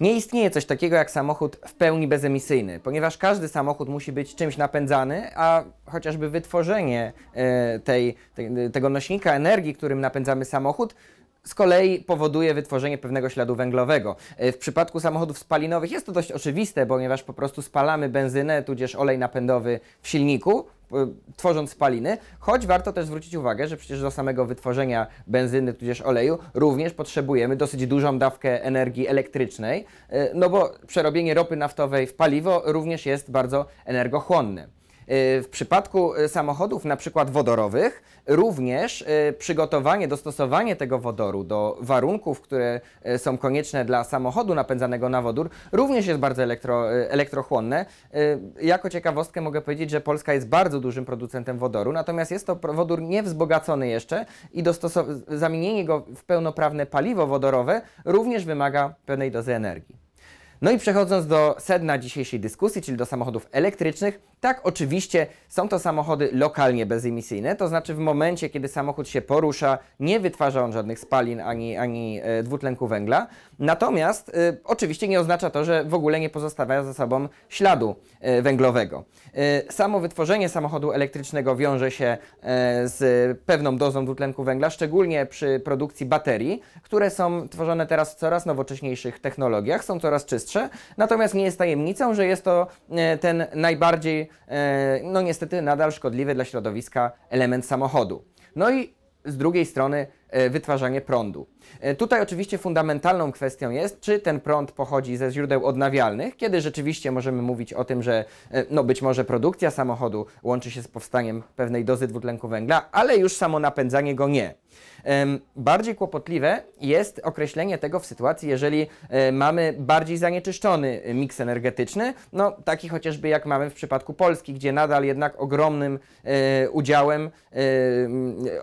Nie istnieje coś takiego jak samochód w pełni bezemisyjny, ponieważ każdy samochód musi być czymś napędzany, a chociażby wytworzenie e, tej, tej, tego nośnika energii, którym napędzamy samochód, z kolei powoduje wytworzenie pewnego śladu węglowego. E, w przypadku samochodów spalinowych jest to dość oczywiste, ponieważ po prostu spalamy benzynę tudzież olej napędowy w silniku, e, tworząc spaliny, choć warto też zwrócić uwagę, że przecież do samego wytworzenia benzyny tudzież oleju również potrzebujemy dosyć dużą dawkę energii elektrycznej, e, no bo przerobienie ropy naftowej w paliwo również jest bardzo energochłonne. W przypadku y, samochodów na przykład wodorowych również y, przygotowanie, dostosowanie tego wodoru do warunków, które y, są konieczne dla samochodu napędzanego na wodór, również jest bardzo elektro, elektrochłonne. Jako ciekawostkę mogę powiedzieć, że Polska jest bardzo dużym producentem wodoru, natomiast jest to wodór niewzbogacony jeszcze i zamienienie go w pełnoprawne paliwo wodorowe również wymaga pewnej dozy energii. No i przechodząc do sedna dzisiejszej dyskusji, czyli do samochodów elektrycznych, tak oczywiście są to samochody lokalnie bezemisyjne, to znaczy w momencie, kiedy samochód się porusza, nie wytwarza on żadnych spalin ani, ani e, dwutlenku węgla. Natomiast e, oczywiście nie oznacza to, że w ogóle nie pozostawia za sobą śladu e, węglowego. samo wytworzenie samochodu elektrycznego wiąże się z pewną dozą dwutlenku węgla, szczególnie przy produkcji baterii, które są tworzone teraz w coraz nowocześniejszych technologiach, są coraz czystsze Natomiast nie jest tajemnicą, że jest to e, ten najbardziej, e, no niestety, nadal szkodliwy dla środowiska element samochodu. No i z drugiej strony E, wytwarzanie prądu. E, tutaj oczywiście fundamentalną kwestią jest, czy ten prąd pochodzi ze źródeł odnawialnych, kiedy rzeczywiście możemy mówić o tym, że e, no być może produkcja samochodu łączy się z powstaniem pewnej dozy dwutlenku węgla, ale już samo napędzanie go nie. Bardziej kłopotliwe jest określenie tego w sytuacji, jeżeli mamy bardziej zanieczyszczony miks energetyczny, no taki chociażby jak mamy w przypadku Polski, gdzie nadal jednak ogromnym udziałem,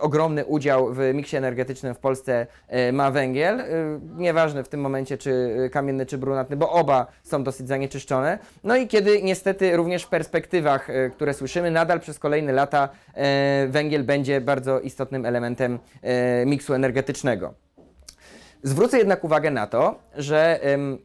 ogromny udział w miksie energetycznym energetycznym w Polsce e, ma węgiel. E, nieważne w tym momencie, czy e, kamienny, czy brunatny, bo oba są dosyć zanieczyszczone. No i kiedy niestety również w perspektywach, które słyszymy, nadal przez kolejne lata węgiel będzie bardzo istotnym elementem miksu energetycznego. Zwrócę jednak uwagę na to, że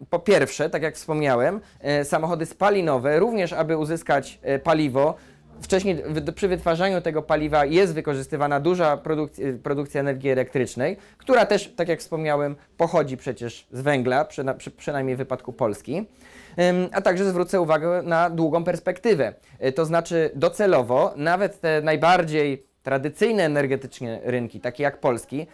po pierwsze, tak jak wspomniałem, samochody spalinowe również, aby uzyskać paliwo, wcześniej przy wytwarzaniu tego paliwa jest wykorzystywana duża produkcja, y, produkcja energii elektrycznej, która też, tak jak wspomniałem, pochodzi przecież z węgla, przy, przy, przynajmniej w wypadku Polski. A także zwrócę uwagę na długą perspektywę. Y, to znaczy docelowo nawet te najbardziej tradycyjne energetycznie rynki, takie jak polski, y,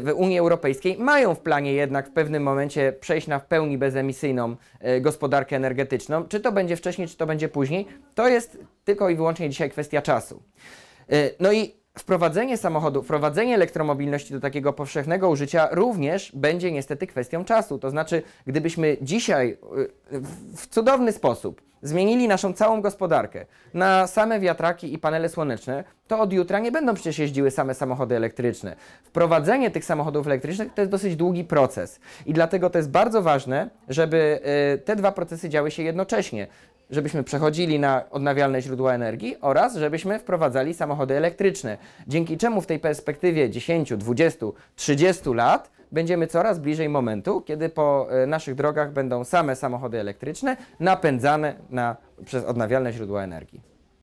w Unii Europejskiej mają w planie jednak w pewnym momencie przejść na w pełni bezemisyjną y, gospodarkę energetyczną. Czy to będzie wcześniej, czy to będzie później, to jest tylko i wyłącznie dzisiaj kwestia czasu. Y, no i Wprowadzenie samochodu, wprowadzenie elektromobilności do takiego powszechnego użycia również będzie niestety kwestią czasu. To znaczy, gdybyśmy dzisiaj y, w cudowny sposób zmienili naszą całą gospodarkę na same wiatraki i panele słoneczne, to od jutra nie będą przecież jeździły same samochody elektryczne. Wprowadzenie tych samochodów elektrycznych to jest dosyć długi proces i dlatego to jest bardzo ważne, żeby y, te dwa procesy działy się jednocześnie żebyśmy przechodzili na odnawialne źródła energii oraz żebyśmy wprowadzali samochody elektryczne. Dzięki czemu w tej perspektywie 10, 20, 30 lat będziemy coraz bliżej momentu, kiedy po e, naszych drogach będą same samochody elektryczne napędzane na, przez odnawialne źródła energii.